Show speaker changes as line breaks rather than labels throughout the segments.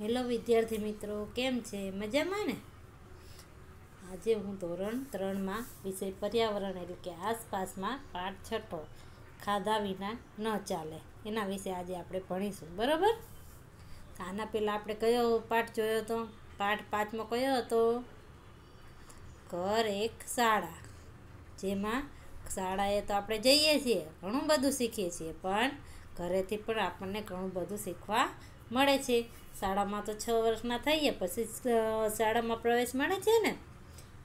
hello વિદ્યાર્થી મિત્રો કેમ છે મજામાં ને આજે હું ધોરણ ત્રણમાં વિષય પર્યાવરણ એટલે કે આસપાસમાં પાઠ છઠ્ઠો ખાધા વિના ન ચાલે એના વિશે આજે આપણે ભણીશું બરાબર આના પહેલાં આપણે કયો પાઠ જોયો હતો પાઠ પાંચમો કયો હતો ઘર એક શાળા જેમાં શાળાએ તો આપણે જઈએ છીએ ઘણું બધું શીખીએ છીએ પણ ઘરેથી પણ આપણને ઘણું બધું શીખવા મળે છે શાળામાં તો છ વર્ષના થઈએ પછી શાળામાં પ્રવેશ મળે છે ને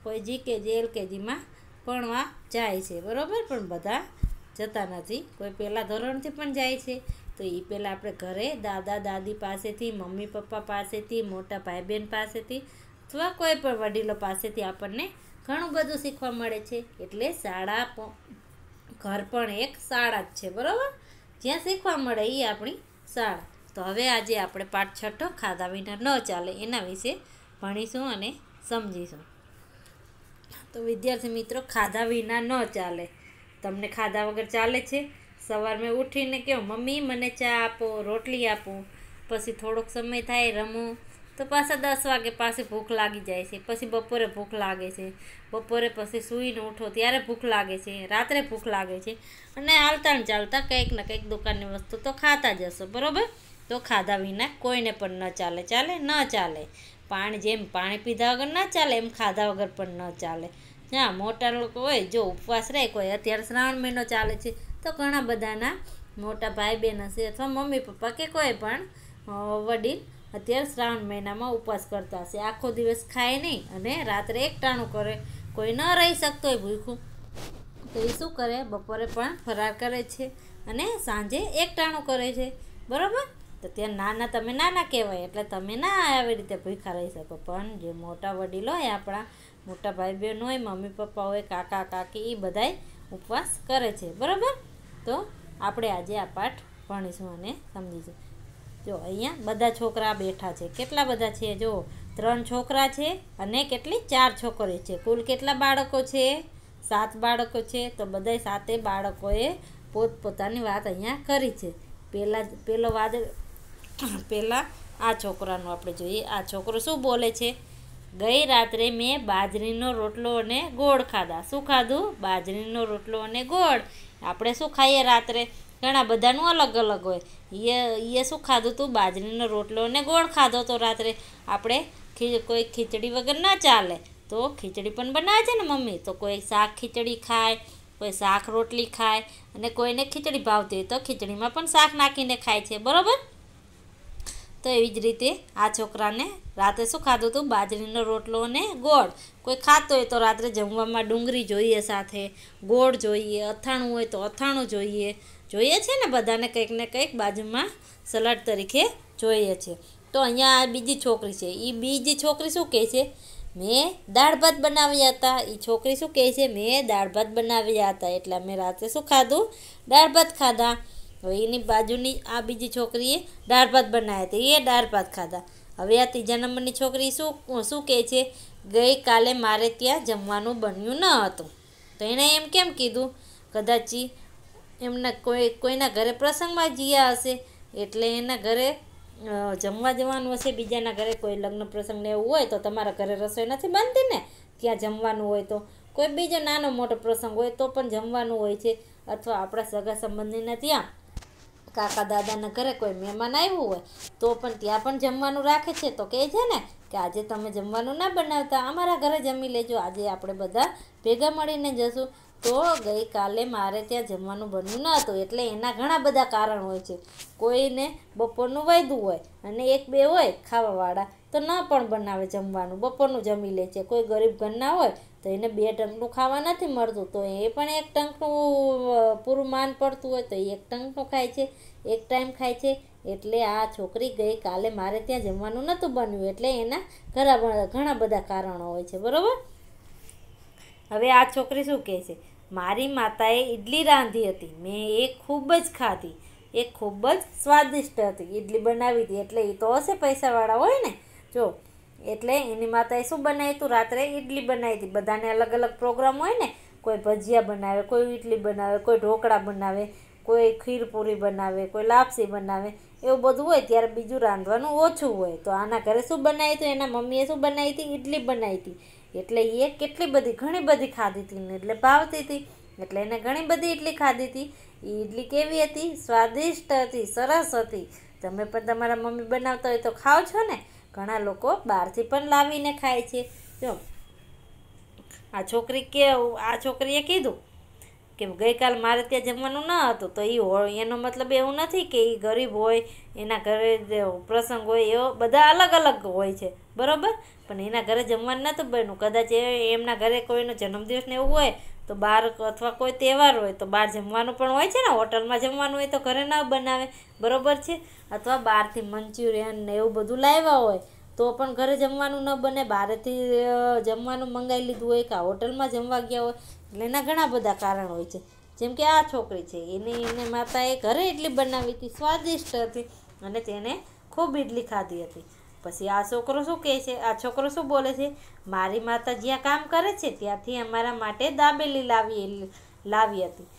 કોઈ જીકેજી એલકેજીમાં ભણવા જાય છે બરાબર પણ બધા જતા નથી કોઈ પહેલાં ધોરણથી પણ જાય છે તો એ પહેલાં આપણે ઘરે દાદા દાદી પાસેથી મમ્મી પપ્પા પાસેથી મોટા ભાઈ બહેન પાસેથી અથવા કોઈ પણ વડીલો પાસેથી આપણને ઘણું બધું શીખવા મળે છે એટલે શાળા ઘર પણ એક શાળા જ છે બરાબર જ્યાં શીખવા મળે એ આપણી શાળા તો હવે આજે આપણે પાઠ છઠ્ઠો ખાધા વિના ન ચાલે એના વિશે ભણીશું અને સમજીશું તો વિદ્યાર્થી મિત્રો ખાધા વિના ન ચાલે તમને ખાધા વગર ચાલે છે સવારમાં ઉઠીને કહો મમ્મી મને ચા આપો રોટલી આપો પછી થોડોક સમય થાય રમું તો પાછા દસ વાગે પાસે ભૂખ લાગી જાય છે પછી બપોરે ભૂખ લાગે છે બપોરે પછી સૂઈને ઉઠો ત્યારે ભૂખ લાગે છે રાત્રે ભૂખ લાગે છે અને હાલતા ચાલતા કંઈક ને કંઈક દુકાનની વસ્તુ તો ખાતા જશો બરાબર તો ખાધા વિના કોઈને પણ ન ચાલે ચાલે ન ચાલે પાણી જેમ પાણી પીધા વગર ન ચાલે એમ ખાધા વગર પણ ન ચાલે હા મોટા લોકો હોય જો ઉપવાસ રહે કોઈ અત્યારે શ્રાવણ મહિનો ચાલે છે તો ઘણા બધાના મોટા ભાઈ બહેન હશે અથવા મમ્મી પપ્પા કે કોઈ પણ વડીલ અત્યારે શ્રાવણ મહિનામાં ઉપવાસ કરતા હશે આખો દિવસ ખાય નહીં અને રાત્રે એકટાણું કરે કોઈ ન રહી શકતો હોય ભૂખું તો એ શું કરે બપોરે પણ ફરાર કરે છે અને સાંજે એકટાણું કરે છે બરાબર તો ત્યાં નાના તમે નાના કહેવાય એટલે તમે ના આવી રીતે ભૂખા રહી શકો પણ જે મોટા વડીલો હોય આપણા મોટા ભાઈ બહેન હોય મમ્મી પપ્પા હોય કાકા કાકી એ બધાય ઉપવાસ કરે છે બરાબર તો આપણે આજે આ પાઠ ભણીશું અને સમજીશું જો અહીંયા બધા છોકરા બેઠા છે કેટલા બધા છે જો ત્રણ છોકરા છે અને કેટલી ચાર છોકરી છે કુલ કેટલા બાળકો છે સાત બાળકો છે તો બધા સાતે બાળકોએ પોતપોતાની વાત અહીંયા કરી છે પહેલાં પહેલો વાદ પહેલાં આ છોકરાનું આપણે જોઈએ આ છોકરો શું બોલે છે ગઈ રાત્રે મેં બાજરીનો રોટલો અને ગોળ ખાધા શું ખાધું બાજરીનો રોટલો અને ગોળ આપણે શું ખાઈએ રાત્રે ઘણા બધાનું અલગ અલગ હોય એ એ શું ખાધું તું બાજરીનો રોટલો અને ગોળ ખાધો તો રાત્રે આપણે કોઈ ખીચડી વગર ના ચાલે તો ખીચડી પણ બનાવે છે ને મમ્મી તો કોઈ શાક ખીચડી ખાય કોઈ શાક રોટલી ખાય અને કોઈને ખીચડી ભાવતી હોય તો ખીચડીમાં પણ શાક નાખીને ખાય છે બરાબર તો એવી જ રીતે આ છોકરાને રાત્રે શું ખાધું હતું બાજરીનો રોટલો અને ગોળ કોઈ ખાતો હોય તો રાત્રે જમવામાં ડુંગળી જોઈએ સાથે ગોળ જોઈએ અથાણું હોય તો અથાણું જોઈએ જોઈએ છે ને બધાને કંઈક ને કંઈક બાજુમાં સલાડ તરીકે જોઈએ છે તો અહીંયા બીજી છોકરી છે એ બીજી છોકરી શું કહે છે મેં દાળ ભાત બનાવ્યા હતા એ છોકરી શું કહે છે મેં દાળ ભાત બનાવ્યા હતા એટલે મેં રાત્રે શું ખાધું દાળ ભાત ખાધા હવે એની બાજુની આ બીજી છોકરીએ દાળ ભાત બનાવ્યા હતા એ દાળ ભાત ખાધા હવે આ ત્રીજા નંબરની છોકરી શું શું કહે છે ગઈકાલે મારે ત્યાં જમવાનું બન્યું ન હતું તો એણે એમ કેમ કીધું કદાચ એમના કોઈ કોઈના ઘરે પ્રસંગમાં ગયા હશે એટલે એના ઘરે જમવા જવાનું હશે બીજાના ઘરે કોઈ લગ્ન પ્રસંગને એવું હોય તો તમારા ઘરે રસોઈ નથી બનતી ને ત્યાં જમવાનું હોય તો કોઈ બીજો નાનો મોટો પ્રસંગ હોય તો પણ જમવાનું હોય છે અથવા આપણા સગા સંબંધીના ત્યાં કાકા દાદાના ઘરે કોઈ મહેમાન આવ્યું હોય તો પણ ત્યાં પણ જમવાનું રાખે છે તો કહે છે ને કે આજે તમે જમવાનું ના બનાવતા અમારા ઘરે જમી લેજો આજે આપણે બધા ભેગા મળીને જશું તો ગઈકાલે મારે ત્યાં જમવાનું બન્યું ન હતું એટલે એના ઘણા બધા કારણ હોય છે કોઈને બપોરનું વાયદું હોય અને એક બે હોય ખાવાવાળા તો ન પણ બનાવે જમવાનું બપોરનું જમી લે છે કોઈ ગરીબ ઘરના હોય તો એને બે ટંકનું ખાવા નથી મળતું તો એ પણ એક ટંકનું પૂરું માન પડતું હોય તો એક ટંકનું ખાય છે એક ટાઈમ ખાય છે એટલે આ છોકરી ગઈ કાલે મારે ત્યાં જમવાનું નહોતું બન્યું એટલે એના ઘણા ઘણા બધા કારણો હોય છે બરાબર હવે આ છોકરી શું કહે છે મારી માતાએ ઇડલી રાંધી હતી મેં એ ખૂબ જ ખાધી એ ખૂબ જ સ્વાદિષ્ટ હતી ઇડલી બનાવી હતી એટલે એ તો હશે પૈસાવાળા હોય ને જો એટલે એની માતાએ શું બનાવ્યું હતું રાત્રે ઇડલી બનાવી હતી બધાને અલગ અલગ પ્રોગ્રામ હોય ને કોઈ ભજીયા બનાવે કોઈ ઇડલી બનાવે કોઈ ઢોકળા બનાવે કોઈ ખીરપૂરી બનાવે કોઈ લાપસી બનાવે એવું બધું હોય ત્યારે બીજું રાંધવાનું ઓછું હોય તો આના ઘરે શું બનાવ્યું હતું એના મમ્મીએ શું બનાવી હતી ઇડલી બનાવી હતી એટલે એ કેટલી બધી ઘણી બધી ખાધી હતી ને એટલે ભાવતી હતી એટલે એને ઘણી બધી ઇડલી ખાધી હતી એ ઇડલી કેવી હતી સ્વાદિષ્ટ હતી સરસ હતી તમે પણ તમારા મમ્મી બનાવતા હોય તો ખાઓ છો ને ઘણા લોકો બહારથી પણ લાવીને ખાય છે જો આ છોકરી કે આ છોકરીએ કીધું કે ગઈકાલ મારે ત્યાં જમવાનું ન હતું તો એ હોય એનો મતલબ એવું નથી કે એ ગરીબ હોય એના ઘરે પ્રસંગ હોય એવો બધા અલગ અલગ હોય છે બરાબર પણ એના ઘરે જમવાનું નહોતું બન્યું કદાચ એ એમના ઘરે કોઈનો જન્મદિવસ ને એવું હોય તો બહાર અથવા કોઈ તહેવાર હોય તો બહાર જમવાનું પણ હોય છે ને હોટલમાં જમવાનું હોય તો ઘરે ના બનાવે બરાબર છે અથવા બહારથી મંચુરિયન ને એવું બધું લાવ્યા હોય તો પણ ઘરે જમવાનું ન બને બહારથી જમવાનું મંગાવી લીધું હોય કે હોટલમાં જમવા ગયા હોય એટલે એના ઘણા બધા કારણ હોય છે જેમ કે આ છોકરી છે એની એને માતાએ ઘરે ઇડલી બનાવી હતી સ્વાદિષ્ટ હતી અને તેને ખૂબ ઇડલી ખાધી હતી પછી આ છોકરો શું કહે છે આ છોકરો શું બોલે છે મારી માતા જ્યાં કામ કરે છે ત્યાંથી અમારા માટે દાબેલી લાવી લાવી હતી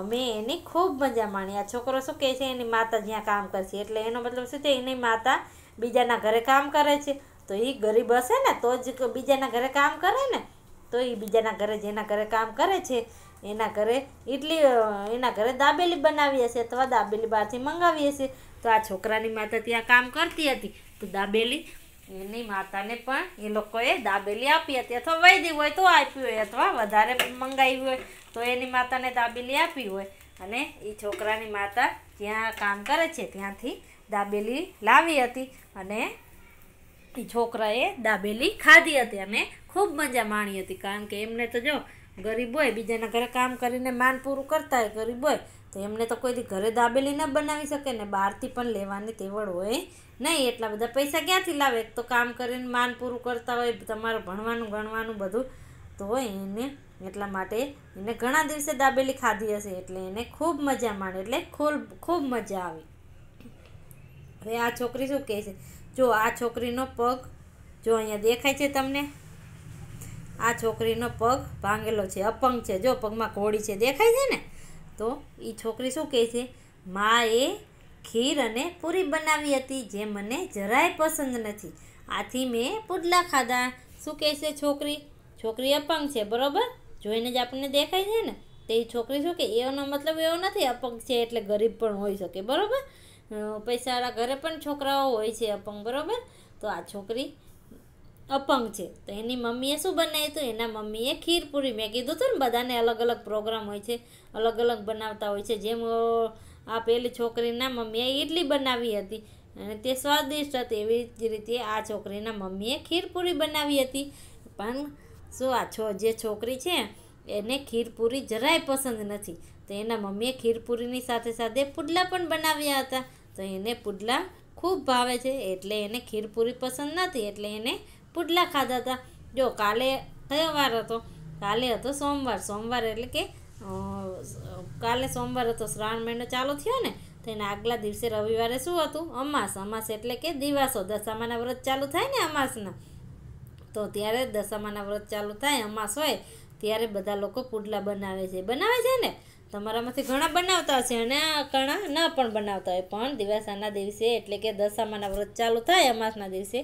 અમે એની ખૂબ મજા માણી આ છોકરો શું કહે છે એની માતા જ્યાં કામ કરશે એટલે એનો મતલબ શું છે એની માતા બીજાના ઘરે કામ કરે છે તો એ ગરીબ હશે ને તો જ બીજાના ઘરે કામ કરે ને તો એ બીજાના ઘરે જેના ઘરે કામ કરે છે એના ઘરે ઇડલી એના ઘરે દાબેલી બનાવી હશે અથવા દાબેલી બહારથી મંગાવી હશે તો આ છોકરાની માતા ત્યાં કામ કરતી હતી તો દાબેલી એની માતાને પણ એ લોકોએ દાબેલી આપી હતી અથવા વૈદી હોય તો આપી હોય અથવા વધારે મંગાવી હોય તો એની માતાને દાબેલી આપી હોય અને એ છોકરાની માતા જ્યાં કામ કરે છે ત્યાંથી દાબેલી લાવી હતી અને એ છોકરાએ દાબેલી ખાધી હતી અને ખૂબ મજા માણી હતી કારણ કે એમને તો જો ગરીબ હોય બીજાના ઘરે કામ કરીને માન પૂરું કરતા હોય ગરીબ હોય તો એમને તો કોઈથી ઘરે દાબેલી ન બનાવી શકે ને બહારથી પણ લેવાની તેવડ હોય નહીં એટલા બધા પૈસા ક્યાંથી લાવે તો કામ કરીને માન પૂરું કરતા હોય તમારું ભણવાનું ગણવાનું બધું તો એને એટલા માટે એને ઘણા દિવસે દાબેલી ખાધી હશે એટલે એને ખૂબ મજા માણે એટલે ખૂબ ખૂબ મજા આવી હવે આ છોકરી શું કહે છે જો આ છોકરીનો પગ જો અહીંયા દેખાય છે તમને આ છોકરીનો પગ ભાંગેલો છે અપંગ છે જો પગમાં ઘોડી છે દેખાય છે ને તો એ છોકરી શું કહે છે મા એ ખીર અને પૂરી બનાવી હતી જે મને જરાય પસંદ નથી આથી મેં પુડલા ખાધા શું કહે છે છોકરી છોકરી અપંગ છે બરોબર જોઈને જ આપણને દેખાય છે ને તે છોકરી શું કે એનો મતલબ એવો નથી અપંગ છે એટલે ગરીબ પણ હોઈ શકે બરાબર પૈસાવાળા ઘરે પણ છોકરાઓ હોય છે અપંગ બરોબર તો આ છોકરી અપંગ છે તો એની મમ્મીએ શું બનાવ્યું હતું એના મમ્મીએ ખીર પૂરી મેં કીધું હતું ને બધાને અલગ અલગ પ્રોગ્રામ હોય છે અલગ અલગ બનાવતા હોય છે જેમ આ પેલી છોકરીના મમ્મીએ ઇડલી બનાવી હતી અને તે સ્વાદિષ્ટ હતી એવી જ રીતે આ છોકરીના મમ્મીએ ખીરપૂરી બનાવી હતી પણ શું આ છો જે છોકરી છે એને ખીરપૂરી જરાય પસંદ નથી તો એના મમ્મીએ ખીરપૂરીની સાથે સાથે પુડલા પણ બનાવ્યા હતા તો એને પુડલા ખૂબ ભાવે છે એટલે એને ખીરપૂરી પસંદ નથી એટલે એને પુડલા ખાધા હતા જો કાલે કયો વાર હતો કાલે હતો સોમવાર સોમવાર એટલે કે કાલે સોમવાર હતો શ્રાવણ મહિનો ચાલુ થયો ને તો એના આગલા દિવસે રવિવારે શું હતું અમાસ અમાસ એટલે કે દિવાસો દશામાના વ્રત ચાલુ થાય ને અમાસના તો ત્યારે દશામાના વ્રત ચાલુ થાય અમાસ હોય ત્યારે બધા લોકો પુડલા બનાવે છે બનાવે છે ને તમારામાંથી ઘણા બનાવતા હશે અને ઘણા ન પણ બનાવતા હોય પણ દિવાસાના દિવસે એટલે કે દશામાના વ્રત ચાલુ થાય અમાસના દિવસે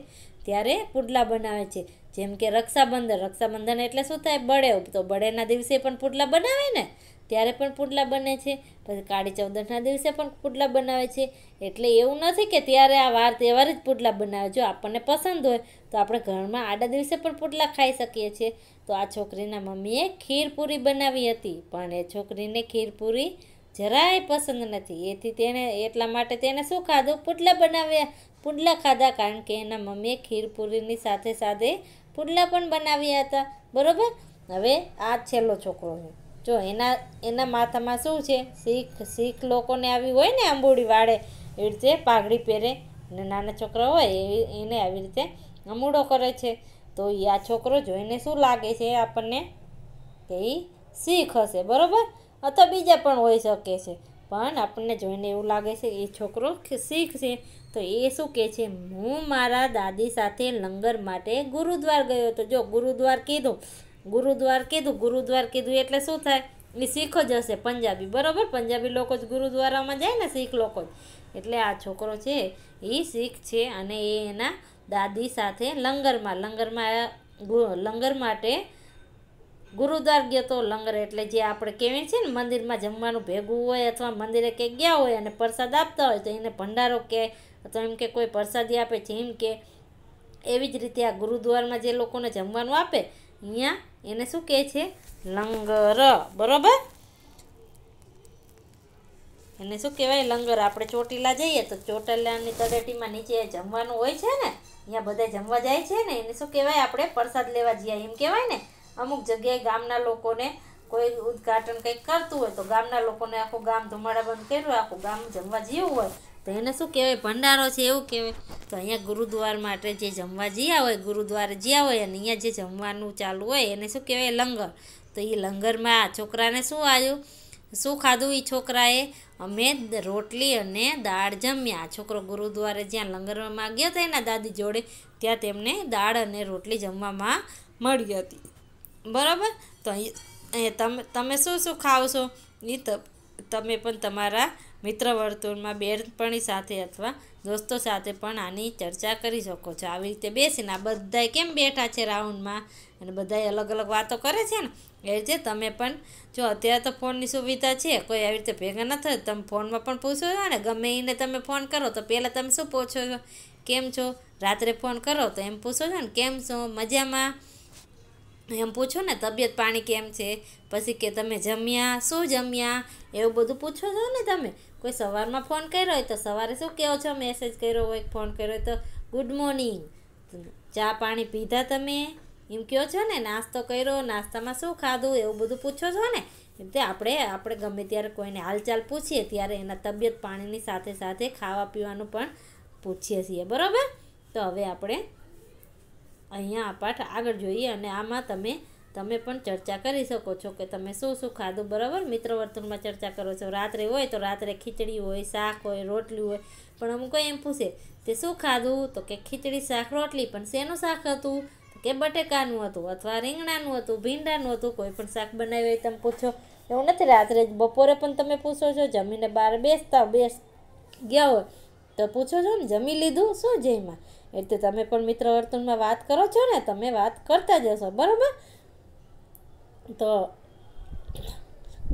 ત્યારે પુડલા બનાવે છે જેમ કે રક્ષાબંધન રક્ષાબંધન એટલે શું થાય બળે તો બળેના દિવસે પણ પુડલા બનાવે ને ત્યારે પણ પુડલા બને છે પછી કાળી ચૌદશના દિવસે પણ પુડલા બનાવે છે એટલે એવું નથી કે ત્યારે આ વાર તહેવાર જ પુડલા બનાવે જો આપણને પસંદ હોય તો આપણે ઘરમાં આડા દિવસે પણ પુડલા ખાઈ શકીએ છીએ તો આ છોકરીના મમ્મીએ ખીરપૂરી બનાવી હતી પણ એ છોકરીને ખીરપૂરી જરાય પસંદ નથી એથી તેને એટલા માટે તેને શું ખાધું પુડલા બનાવ્યા પુડલા ખાધા કારણ કે એના મમ્મીએ ખીરપૂરીની સાથે સાથે પુડલા પણ બનાવ્યા હતા બરાબર હવે આ છેલ્લો છોકરો હું જો એના એના માથામાં શું છે શીખ શીખ લોકોને આવી હોય ને આંબોડી વાળે એવી રીતે પાઘડી પહેરે અને નાના છોકરા હોય એ એને આવી રીતે અમૂડો કરે છે તો એ આ છોકરો જોઈને શું લાગે છે આપણને કે એ શીખ હશે બરાબર અથવા બીજા પણ હોઈ શકે છે પણ આપણને જોઈને એવું લાગે છે એ છોકરો શીખ છે તો એ શું કહે છે હું મારા દાદી સાથે લંગર માટે ગુરુદ્વાર ગયો હતો જો ગુરુદ્વાર કીધું ગુરુદ્વાર કીધું ગુરુદ્વાર કીધું એટલે શું થાય એ શીખ જ હશે પંજાબી બરાબર પંજાબી લોકો જ ગુરુદ્વારામાં જાય ને શીખ લોકો જ એટલે આ છોકરો છે એ શીખ છે અને એ એના દાદી સાથે લંગરમાં લંગરમાં લંગર માટે ગુરુદ્વાર ગયો તો લંગર એટલે જે આપણે કહેવી છે ને મંદિરમાં જમવાનું ભેગું હોય અથવા મંદિરે કંઈક ગયા હોય અને પ્રસાદ આપતા હોય તો એને ભંડારો કે અથવા એમ કે કોઈ પ્રસાદી આપે છે એમ કે એવી જ રીતે આ ગુરુદ્વારમાં જે લોકોને જમવાનું આપે અહીંયા એને શું કહે છે લંગર બરાબર એને શું કહેવાય લંગર આપણે ચોટીલા જઈએ તો ચોટીલાની તળેટીમાં નીચે જમવાનું હોય છે ને અહીંયા બધા જમવા જાય છે ને એને શું કહેવાય આપણે પ્રસાદ લેવા જઈએ એમ કહેવાય ને અમુક જગ્યાએ ગામના લોકોને કોઈ ઉદઘાટન કંઈક કરતું હોય તો ગામના લોકોને આખું ગામ ધુમાડા બંધ કર્યું આખું ગામ જમવા જેવું હોય તો એને શું કહેવાય ભંડારો છે એવું કહેવાય તો અહીંયા ગુરુદ્વાર માટે જે જમવા જ્યાં હોય ગુરુદ્વારે જ્યાં હોય અને અહીંયા જે જમવાનું ચાલુ હોય એને શું કહેવાય લંગર તો એ લંગરમાં આ છોકરાને શું આવ્યું શું ખાધું એ છોકરાએ અમે રોટલી અને દાળ જમ્યા આ છોકરો ગુરુદ્વારે જ્યાં લંગરમાં ગયો હતો એના દાદી જોડે ત્યાં તેમને દાળ અને રોટલી જમવામાં મળી હતી બરાબર તો એ તમે તમે શું શું ખાવશો એ તમે પણ તમારા મિત્ર વર્તુળમાં બેનપણી સાથે અથવા દોસ્તો સાથે પણ આની ચર્ચા કરી શકો છો આવી રીતે બેસીને આ બધાય કેમ બેઠા છે રાઉન્ડમાં અને બધાય અલગ અલગ વાતો કરે છે ને એ રીતે તમે પણ જો અત્યારે તો ફોનની સુવિધા છે કોઈ આવી રીતે ભેગા ન થાય તમે ફોનમાં પણ પૂછો છો ને ગમે એને તમે ફોન કરો તો પહેલાં તમે શું પૂછો છો કેમ છો રાત્રે ફોન કરો તો એમ પૂછો છો ને કેમ છો મજામાં એમ પૂછો ને તબિયત પાણી કેમ છે પછી કે તમે જમ્યા શું જમ્યા એવું બધું પૂછો છો ને તમે કોઈ સવારમાં ફોન કર્યો હોય તો સવારે શું કહો છો મેસેજ કર્યો હોય ફોન કર્યો હોય તો ગુડ મોર્નિંગ ચા પાણી પીધા તમે એમ કહો છો ને નાસ્તો કર્યો નાસ્તામાં શું ખાધું એવું બધું પૂછો છો ને એમ તે આપણે આપણે ગમે ત્યારે કોઈને હાલચાલ પૂછીએ ત્યારે એના તબિયત પાણીની સાથે સાથે ખાવા પીવાનું પણ પૂછીએ છીએ બરાબર તો હવે આપણે અહીંયા આ પાઠ આગળ જોઈએ અને આમાં તમે તમે પણ ચર્ચા કરી શકો છો કે તમે શું શું ખાધું બરાબર મિત્ર વર્તુળમાં ચર્ચા કરો છો રાત્રે હોય તો રાત્રે ખીચડી હોય શાક હોય રોટલી હોય પણ અમુક એમ પૂછે તે શું ખાધું તો કે ખીચડી શાક રોટલી પણ શેનું શાક હતું કે બટેકાનું હતું અથવા રીંગણાનું હતું ભીંડાનું હતું કોઈ પણ શાક બનાવ્યું હોય તમે પૂછો એવું નથી રાત્રે બપોરે પણ તમે પૂછો છો જમીને બહાર બેસતા બેસ ગયા હોય તો પૂછો છો ને જમી લીધું શું જઈમાં એટલે તમે પણ મિત્ર વર્તુળમાં વાત કરો છો ને તમે વાત કરતા જશો બરાબર તો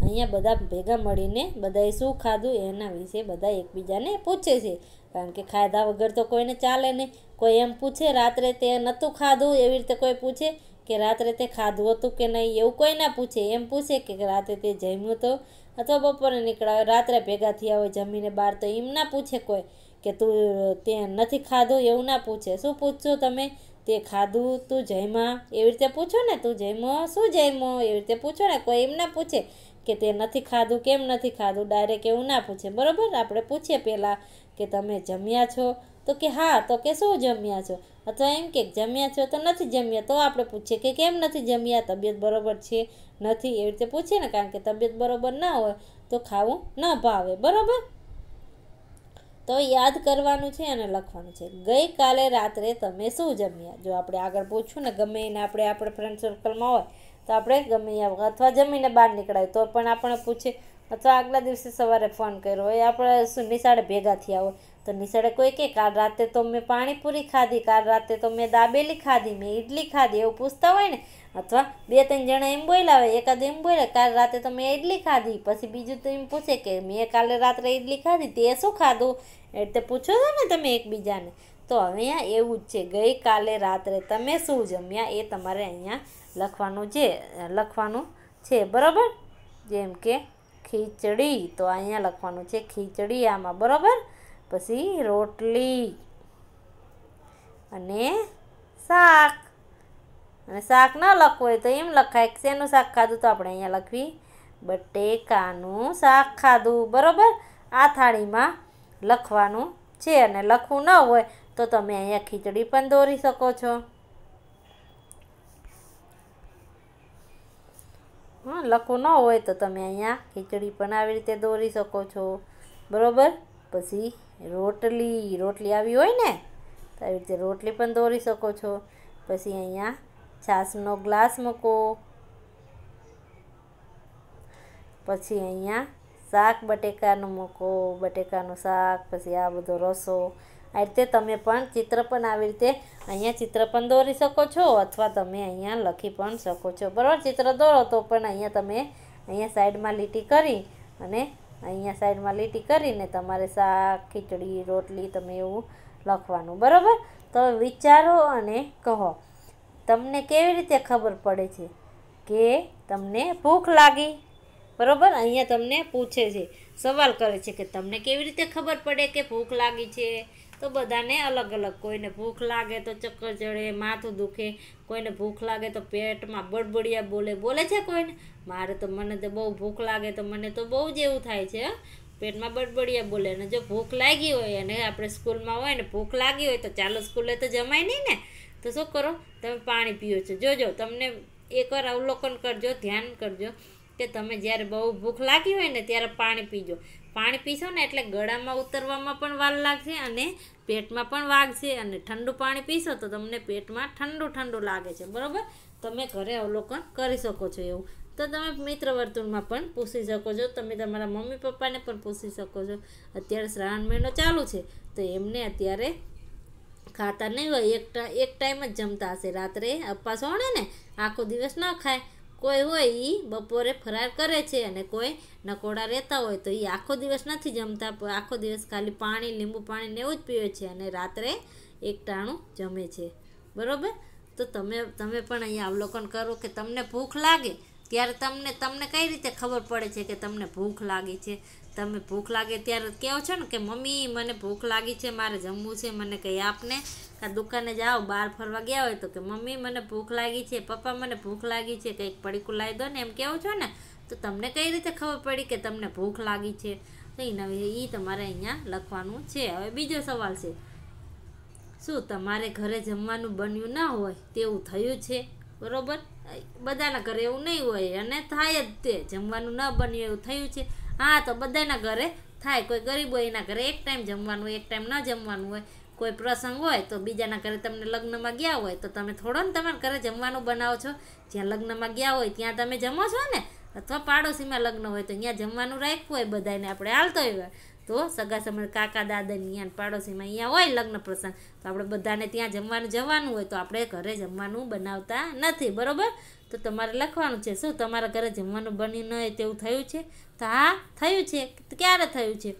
અહીંયા બધા ભેગા મળીને બધાએ શું ખાધું એના વિશે બધા એકબીજાને પૂછે છે કારણ કે ખાધા વગર તો કોઈને ચાલે નહીં કોઈ એમ પૂછે રાત્રે તે નહોતું ખાધું એવી રીતે કોઈ પૂછે કે રાત્રે તે ખાધું હતું કે નહીં એવું કોઈ ના પૂછે એમ પૂછે કે રાત્રે તે જમ્યું હતું અથવા બપોરે નીકળાવે રાત્રે ભેગા થયા હોય જમીને બહાર તો એમ ના પૂછે કોઈ કે તું તે નથી ખાધું એવું ના પૂછે શું પૂછશો તમે તે ખાધું તું જયમાં એવી રીતે પૂછો ને તું જયમો શું જયમો એવી રીતે પૂછો ને કોઈ એમ ના પૂછે કે તે નથી ખાધું કેમ નથી ખાધું ડાયરેક્ટ એવું ના પૂછે બરાબર આપણે પૂછીએ પહેલાં કે તમે જમ્યા છો તો કે હા તો કે શું જમ્યા છો અથવા એમ કે જમ્યા છો તો નથી જમ્યા તો આપણે પૂછીએ કે કેમ નથી જમ્યા તબિયત બરાબર છે નથી એવી રીતે પૂછીએ ને કારણ કે તબિયત બરાબર ના હોય તો ખાવું ન ભાવે બરાબર તો યાદ કરવાનું છે અને લખવાનું છે ગઈકાલે રાત્રે તમે શું જમ્યા જો આપણે આગળ પૂછ્યું ને ગમે એને આપણે આપણે ફ્રેન્ડ સર્કલમાં હોય તો આપણે ગમે અથવા જમીને બહાર નીકળાય તો પણ આપણે પૂછે અથવા આગલા દિવસે સવારે ફોન કર્યો હોય આપણે શું નિશાળે ભેગા થયા હોય તો નિશાળે કોઈ કે કાલ રાતે તો મેં પાણીપુરી ખાધી કાલ રાતે તો મેં દાબેલી ખાધી મેં ઇડલી ખાધી એવું પૂછતા હોય ને અથવા બે ત્રણ જણા એમ બોલાવે એકાદ એમ બોલે કાલે રાતે તો મેં ઇડલી ખાધી પછી બીજું તો એમ પૂછે કે મેં કાલે રાત્રે ઇડલી ખાધી તે શું ખાધું એટલે પૂછો છો ને તમે એકબીજાને તો હવે અહીંયા એવું જ છે ગઈ કાલે રાત્રે તમે શું જમ્યા એ તમારે અહીંયા લખવાનું છે લખવાનું છે બરાબર જેમ કે ખીચડી તો અહીંયા લખવાનું છે ખીચડી આમાં બરાબર પછી રોટલી અને શાક અને શાક ન લખવું હોય તો એમ લખાય શેનું શાક ખાધું તો આપણે અહીંયા લખવી બટેકાનું શાક ખાધું બરાબર આ થાળીમાં લખવાનું છે અને લખવું ન હોય તો તમે અહીંયા ખીચડી પણ દોરી શકો છો હા લખવું ન હોય તો તમે અહીંયા ખીચડી પણ આવી રીતે દોરી શકો છો બરાબર પછી રોટલી રોટલી આવી હોય ને તો આવી રીતે રોટલી પણ દોરી શકો છો પછી અહીંયા છાશનો ગ્લાસ મૂકો પછી અહીંયા શાક બટેકાનું મૂકો બટેકાનું શાક પછી આ બધો રસો આ રીતે તમે પણ ચિત્ર પણ આવી રીતે અહીંયા ચિત્ર પણ દોરી શકો છો અથવા તમે અહીંયા લખી પણ શકો છો બરાબર ચિત્ર દોરો તો પણ અહીંયા તમે અહીંયા સાઈડમાં લીટી કરી અને અહીંયા સાઈડમાં લીટી કરીને તમારે શાક ખીચડી રોટલી તમે એવું લખવાનું બરાબર તો વિચારો અને કહો તમને કેવી રીતે ખબર પડે છે કે તમને ભૂખ લાગી બરાબર અહીંયા તમને પૂછે છે સવાલ કરે છે કે તમને કેવી રીતે ખબર પડે કે ભૂખ લાગી છે તો બધાને અલગ અલગ કોઈને ભૂખ લાગે તો ચક્કર ચડે માથું દુખે કોઈને ભૂખ લાગે તો પેટમાં બડબડિયા બોલે બોલે છે કોઈને મારે તો મને તો બહુ ભૂખ લાગે તો મને તો બહુ જ એવું થાય છે પેટમાં બડબડિયા બોલે અને જો ભૂખ લાગી હોય અને આપણે સ્કૂલમાં હોય ને ભૂખ લાગી હોય તો ચાલો સ્કૂલે તો જમાય નહીં ને તો શું કરો તમે પાણી પીઓ છો જોજો તમને એકવાર અવલોકન કરજો ધ્યાન કરજો કે તમે જ્યારે બહુ ભૂખ લાગી હોય ને ત્યારે પાણી પીજો પાણી પીશો ને એટલે ગળામાં ઉતરવામાં પણ વાર લાગશે અને પેટમાં પણ વાગશે અને ઠંડુ પાણી પીશો તો તમને પેટમાં ઠંડુ ઠંડુ લાગે છે બરાબર તમે ઘરે અવલોકન કરી શકો છો એવું તો તમે મિત્ર વર્તુળમાં પણ પૂછી શકો છો તમે તમારા મમ્મી પપ્પાને પણ પૂછી શકો છો અત્યારે શ્રાવણ મહિનો ચાલુ છે તો એમને અત્યારે ખાતા નહીં હોય એક એક ટાઈમ જ જમતા હશે રાત્રે ઉપવાસ હોણે ને આખો દિવસ ન ખાય કોઈ હોય એ બપોરે ફરાર કરે છે અને કોઈ નકોડા રહેતા હોય તો એ આખો દિવસ નથી જમતા આખો દિવસ ખાલી પાણી લીંબુ પાણી ને એવું જ પીવે છે અને રાત્રે એકટાણું જમે છે બરાબર તો તમે તમે પણ અહીંયા અવલોકન કરો કે તમને ભૂખ લાગે ત્યારે તમને તમને કઈ રીતે ખબર પડે છે કે તમને ભૂખ લાગી છે તમે ભૂખ લાગે ત્યારે કહો છો ને કે મમ્મી મને ભૂખ લાગી છે મારે જમવું છે મને કહી આપને કાં દુકાને જાઓ બહાર ફરવા ગયા હોય તો કે મમ્મી મને ભૂખ લાગી છે પપ્પા મને ભૂખ લાગી છે કંઈક પડીકું લાવી દો ને એમ કહો છો ને તો તમને કઈ રીતે ખબર પડી કે તમને ભૂખ લાગી છે તો નવી એ તમારે અહીંયા લખવાનું છે હવે બીજો સવાલ છે શું તમારે ઘરે જમવાનું બન્યું ના હોય તેવું થયું છે બરોબર બધાના ઘરે એવું નહીં હોય અને થાય જ તે જમવાનું ન બન્યું એવું થયું છે હા તો બધાના ઘરે થાય કોઈ ગરીબ હોય એના ઘરે એક ટાઈમ જમવાનું હોય એક ટાઈમ ન જમવાનું હોય કોઈ પ્રસંગ હોય તો બીજાના ઘરે તમને લગ્નમાં ગયા હોય તો તમે થોડો ને તમારા ઘરે જમવાનું બનાવો છો જ્યાં લગ્નમાં ગયા હોય ત્યાં તમે જમો છો ને અથવા પાડોશીમાં લગ્ન હોય તો અહીંયા જમવાનું રાખવું હોય બધાને આપણે હાલતો હોય તો સગા સંબંધ કાકા દાદાની અહીંયા પાડોશીમાં અહીંયા હોય લગ્ન પ્રસંગ તો આપણે બધાને ત્યાં જમવાનું જવાનું હોય તો આપણે ઘરે જમવાનું બનાવતા નથી બરાબર તો તમારે લખવાનું છે શું તમારા ઘરે જમવાનું બન્યું ન હોય તેવું થયું છે તો હા થયું છે ક્યારે થયું છે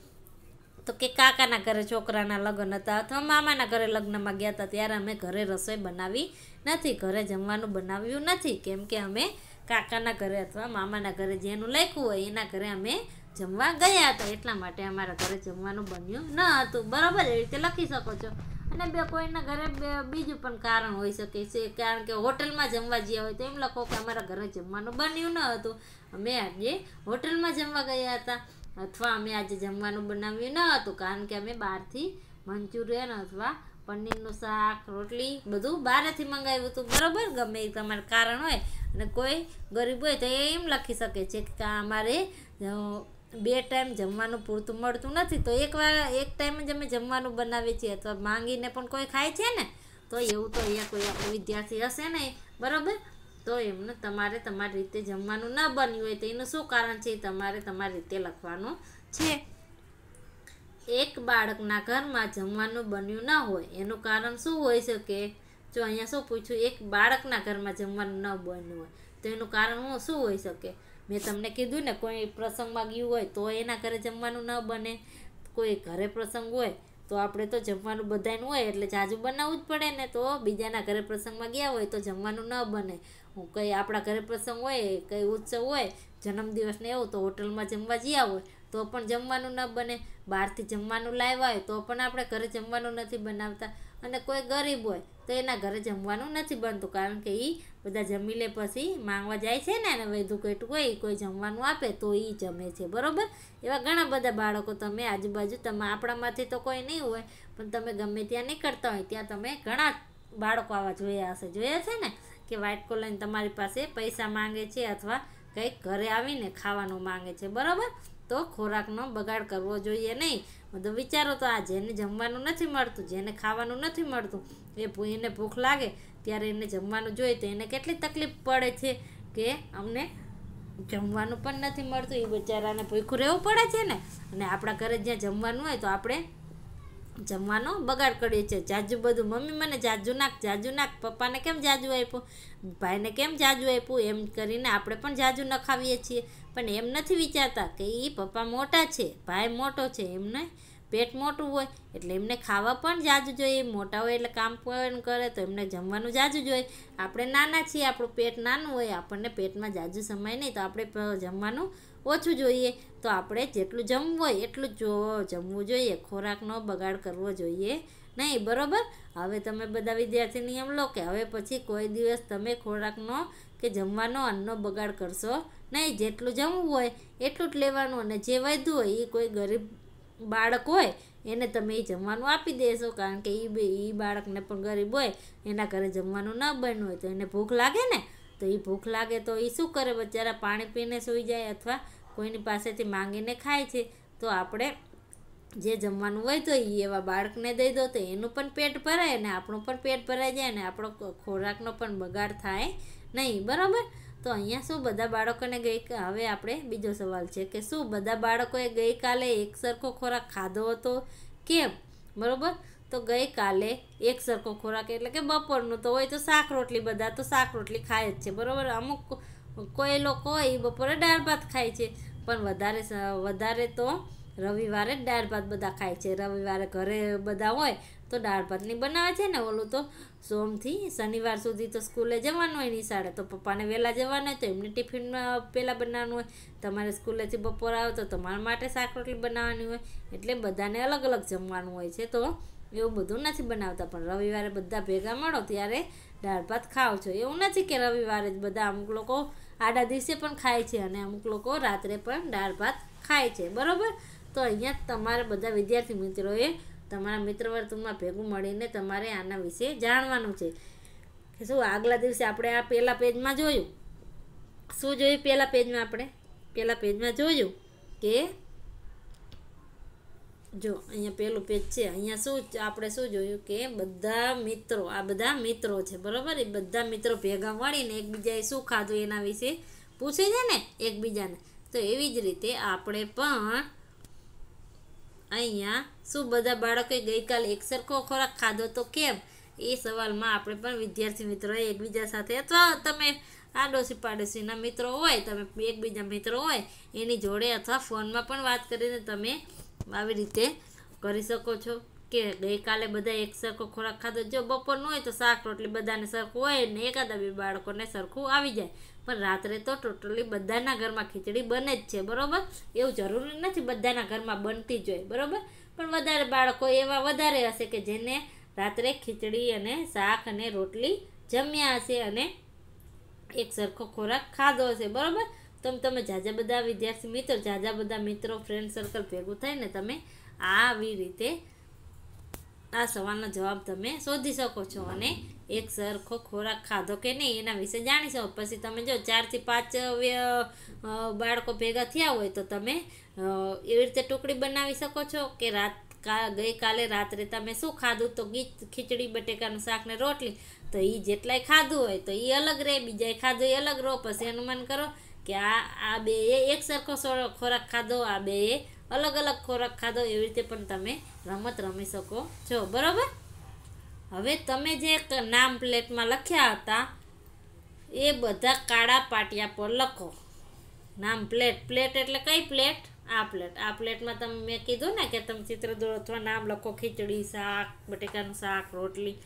તો કે કાકાના ઘરે છોકરાના લગ્ન હતા અથવા મામાના ઘરે લગ્નમાં ગયા હતા ત્યારે અમે ઘરે રસોઈ બનાવી નથી ઘરે જમવાનું બનાવ્યું નથી કેમ કે અમે કાકાના ઘરે અથવા મામાના ઘરે જેનું લખ્યું હોય એના ઘરે અમે જમવા ગયા હતા એટલા માટે અમારા ઘરે જમવાનું બન્યું ન હતું બરાબર એ રીતે લખી શકો છો અને બે કોઈના ઘરે બીજું પણ કારણ હોઈ શકે છે કારણ કે હોટલમાં જમવા જ્યાં હોય તો એમ લખો કે અમારા ઘરે જમવાનું બન્યું ન હતું અમે આજે હોટલમાં જમવા ગયા હતા અથવા અમે આજે જમવાનું બનાવ્યું ન હતું કારણ કે અમે બહારથી મંચુરિયન અથવા પનીરનું શાક રોટલી બધું બહારથી મંગાવ્યું હતું બરાબર ગમે એ તમારું કારણ હોય અને કોઈ ગરીબ હોય તો એ એમ લખી શકે છે કે અમારે બે ટાઈમ જમવાનું પૂરતું મળતું નથી તો એક વાર એક ટાઈમ જ અમે જમવાનું બનાવીએ છીએ અથવા માંગીને પણ કોઈ ખાય છે ને તો એવું તો અહીંયા કોઈ વિદ્યાર્થી હશે ને બરાબર તો એમને તમારે તમારી રીતે જમવાનું ન બન્યું હોય તો એનું શું કારણ છે તમારે તમારી રીતે લખવાનું છે એક બાળકના ઘરમાં જમવાનું બન્યું ન હોય એનું કારણ શું હોઈ શકે જો અહીંયા શું પૂછ્યું એક બાળકના ઘરમાં જમવાનું ન બન્યું હોય તો એનું કારણ શું હોઈ શકે મેં તમને કીધું ને કોઈ પ્રસંગમાં ગયું હોય તો એના ઘરે જમવાનું ન બને કોઈ ઘરે પ્રસંગ હોય તો આપણે તો જમવાનું બધાનું હોય એટલે જાજુ બનાવવું જ પડે ને તો બીજાના ઘરે પ્રસંગમાં ગયા હોય તો જમવાનું ન બને હું કંઈ આપણા ઘરે પ્રસંગ હોય કંઈ ઉત્સવ હોય જન્મદિવસને એવું તો હોટલમાં જમવા જ્યાં હોય તો પણ જમવાનું ન બને બહારથી જમવાનું લાવ્યા હોય તો પણ આપણે ઘરે જમવાનું નથી બનાવતા અને કોઈ ગરીબ હોય તો એના ઘરે જમવાનું નથી બનતું કારણ કે એ બધા જમી લે પછી માંગવા જાય છે ને અને વૈધું કેટલું હોય કોઈ જમવાનું આપે તો એ જમે છે બરાબર એવા ઘણા બધા બાળકો તમે આજુબાજુ તમે આપણામાંથી તો કોઈ નહીં હોય પણ તમે ગમે ત્યાં નીકળતા હોય ત્યાં તમે ઘણા બાળકો આવા જોયા હશે જોયા છે ને કે વ્હાઇટ કોલર તમારી પાસે પૈસા માંગે છે અથવા કંઈક ઘરે આવીને ખાવાનું માંગે છે બરાબર તો ખોરાકનો બગાડ કરવો જોઈએ નહીં તો વિચારો તો આ જેને જમવાનું નથી મળતું જેને ખાવાનું નથી મળતું એ એને ભૂખ લાગે ત્યારે એને જમવાનું જોઈએ તો એને કેટલી તકલીફ પડે છે કે અમને જમવાનું પણ નથી મળતું એ બિચારાને ભૂખું રહેવું પડે છે ને અને આપણા ઘરે જ્યાં જમવાનું હોય તો આપણે જમવાનો બગાડ કર્યો છે જાજુ બધું મમ્મી મને જાજુ નાખ જાજુ નાખ પપ્પાને કેમ જાજુ આપ્યું ભાઈને કેમ જાજુ આપ્યું એમ કરીને આપણે પણ જાજુ નખાવીએ છીએ પણ એમ નથી વિચારતા કે એ પપ્પા મોટા છે ભાઈ મોટો છે એમને પેટ મોટું હોય એટલે એમને ખાવા પણ જાજુ જોઈએ મોટા હોય એટલે કામ પણ કરે તો એમને જમવાનું જાજુ જોઈએ આપણે નાના છીએ આપણું પેટ નાનું હોય આપણને પેટમાં જાજુ સમાય નહીં તો આપણે જમવાનું ઓછું જોઈએ તો આપણે જેટલું જમવું હોય એટલું જ જમવું જોઈએ ખોરાકનો બગાડ કરવો જોઈએ નહીં બરાબર હવે તમે બધા વિદ્યાર્થી નિયમ લો કે હવે પછી કોઈ દિવસ તમે ખોરાકનો કે જમવાનો અન્નનો બગાડ કરશો નહીં જેટલું જમવું હોય એટલું જ લેવાનું અને જે વધ્યું હોય એ કોઈ ગરીબ બાળક હોય એને તમે એ જમવાનું આપી દેશો કારણ કે એ બે એ બાળકને પણ ગરીબ હોય એના ઘરે જમવાનું ન બન્યું હોય તો એને ભૂખ લાગે ને તો એ ભૂખ લાગે તો એ શું કરે બચારા પાણી પીને સૂઈ જાય અથવા કોઈની પાસેથી માંગીને ખાય છે તો આપણે જે જમવાનું હોય તો એ એવા બાળકને દઈ દો તો એનું પણ પેટ ભરાય અને આપણું પણ પેટ ભરાઈ જાય અને આપણો ખોરાકનો પણ બગાડ થાય નહીં બરાબર તો અહીંયા શું બધા બાળકોને ગઈ હવે આપણે બીજો સવાલ છે કે શું બધા બાળકોએ ગઈકાલે એક સરખો ખોરાક ખાધો હતો કેમ બરાબર તો ગઈકાલે એક સરખો ખોરાક એટલે કે બપોરનો તો હોય તો શાક રોટલી બધા તો શાક રોટલી ખાય જ છે બરાબર અમુક કોઈ લોકો એ બપોરે દાળ ભાત ખાય છે પણ વધારે વધારે તો રવિવારે જ દાળ ભાત બધા ખાય છે રવિવારે ઘરે બધા હોય તો દાળ ભાતની બનાવે છે ને ઓલું તો સોમથી શનિવાર સુધી તો સ્કૂલે જવાનું હોય નિશાળે તો પપ્પાને વહેલા જવાનું હોય તો એમને ટિફિન પહેલાં બનાવવાનું હોય તમારે સ્કૂલેથી બપોર આવે તો તમારા માટે શાક રોટલી બનાવવાની હોય એટલે બધાને અલગ અલગ જમવાનું હોય છે તો એવું બધું નથી બનાવતા પણ રવિવારે બધા ભેગા મળો ત્યારે દાળ ભાત ખાઓ છો એવું નથી કે રવિવારે જ બધા અમુક લોકો આડા દિવસે પણ ખાય છે અને અમુક લોકો રાત્રે પણ દાળ ભાત ખાય છે બરાબર તો અહીંયા તમારા બધા વિદ્યાર્થી મિત્રોએ તમારા મિત્ર વર્તુળમાં ભેગું મળીને તમારે આના વિશે જાણવાનું છે કે શું આગલા દિવસે આપણે આ પહેલાં પેજમાં જોયું શું જોયું પહેલા પેજમાં આપણે પહેલાં પેજમાં જોયું કે જો અહીંયા પહેલું પેજ છે અહીંયા શું આપણે શું જોયું કે બધા મિત્રો આ બધા મિત્રો છે બરાબર એ બધા મિત્રો ભેગા મળીને એકબીજાએ શું ખાધું એના વિશે પૂછે છે ને એકબીજાને તો એવી જ રીતે આપણે પણ અહીંયા શું બધા બાળકોએ ગઈકાલે એક સરખો ખોરાક ખાધો તો કેમ એ સવાલમાં આપણે પણ વિદ્યાર્થી મિત્રોએ એકબીજા સાથે અથવા તમે આડોશી પાડોશીના મિત્રો હોય તમે એકબીજા મિત્રો હોય એની જોડે અથવા ફોનમાં પણ વાત કરીને તમે આવી રીતે કરી શકો છો કે ગઈકાલે બધા એક સરખો ખોરાક ખાધો જો બપોરનું હોય તો શાક રોટલી બધાને સરખું હોય ને એકાદા બે બાળકોને સરખું આવી જાય પણ રાત્રે તો ટોટલી બધાના ઘરમાં ખીચડી બને જ છે બરાબર એવું જરૂરી નથી બધાના ઘરમાં બનતી જ હોય બરાબર પણ વધારે બાળકો એવા વધારે હશે કે જેને રાત્રે ખીચડી અને શાક અને રોટલી જમ્યા હશે અને એક સરખો ખોરાક ખાધો હશે બરાબર તો તમે ઝાઝા બધા વિદ્યાર્થી મિત્રો ઝાઝા બધા મિત્રો ફ્રેન્ડ સર્કલ ભેગું થઈને તમે આવી રીતે આ સવાલનો જવાબ તમે શોધી શકો છો અને એક સરખો ખોરાક ખાધો કે નહીં એના વિશે જાણી શકો પછી તમે જો ચારથી પાંચ બાળકો ભેગા થયા હોય તો તમે એવી રીતે ટુકડી બનાવી શકો છો કે રાત ગઈકાલે રાત્રે તમે શું ખાધું તો ગીચ ખીચડી બટેકાનું શાક ને રોટલી તો એ જેટલાય ખાધું હોય તો એ અલગ રહે બીજાએ ખાધું એ અલગ રહો પછી અનુમાન કરો કે આ આ બે એક સરખો ખોરાક ખાધો આ બેએ અલગ અલગ ખોરાક ખાધો એવી રીતે પણ તમે રમત રમી શકો છો બરાબર હવે તમે જે નામ પ્લેટમાં લખ્યા હતા એ બધા કાળા પાટિયા પર લખો નામ પ્લેટ પ્લેટ એટલે કઈ પ્લેટ આ પ્લેટ આ પ્લેટમાં તમે મેં કીધું ને કે તમે ચિત્ર દોરો અથવા નામ લખો ખીચડી શાક બટેકાનું શાક રોટલી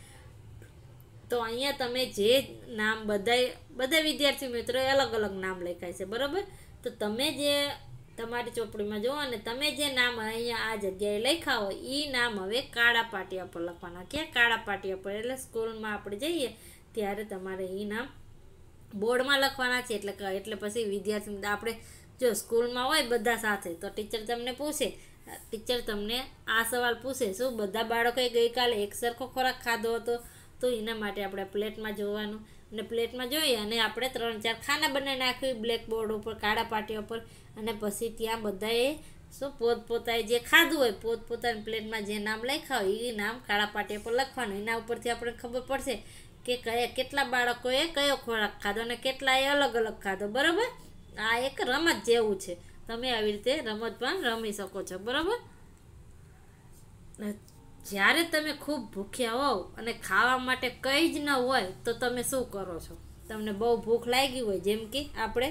તો અહીંયા તમે જે નામ બધાય બધા વિદ્યાર્થી મિત્રોએ અલગ અલગ નામ લખાય છે બરાબર તો તમે જે તમારી ચોપડીમાં જુઓ અને તમે જે નામ અહીંયા આ જગ્યાએ લખ્યા હોય એ નામ હવે કાળા પાટિયા પર લખવાના ક્યાં કાળા પાટિયા પર એટલે સ્કૂલમાં આપણે જઈએ ત્યારે તમારે એ નામ બોર્ડમાં લખવાના છે એટલે એટલે પછી વિદ્યાર્થી મિત્ર આપણે જો સ્કૂલમાં હોય બધા સાથે તો ટીચર તમને પૂછે ટીચર તમને આ સવાલ પૂછે શું બધા બાળકોએ ગઈકાલે એક સરખો ખોરાક ખાધો હતો તો એના માટે આપણે પ્લેટમાં જોવાનું અને પ્લેટમાં જોઈએ અને આપણે ત્રણ ચાર ખાના બનાવી નાખ્યું બ્લેકબોર્ડ ઉપર કાળા પાટી ઉપર અને પછી ત્યાં બધાએ શું પોતપોતાએ જે ખાધું હોય પોતપોતાની પ્લેટમાં જે નામ લખ્યા હોય એ નામ કાળા પાટી ઉપર લખવાનું એના ઉપરથી આપણે ખબર પડશે કે કયા કેટલા બાળકોએ કયો ખોરાક ખાધો અને કેટલાએ અલગ અલગ ખાધો બરાબર આ એક રમત જેવું છે તમે આવી રીતે રમત પણ રમી શકો છો બરાબર જ્યારે તમે ખૂબ ભૂખ્યા હોવ અને ખાવા માટે કંઈ જ ન હોય તો તમે શું કરો છો તમને બહુ ભૂખ લાગી હોય જેમ કે આપણે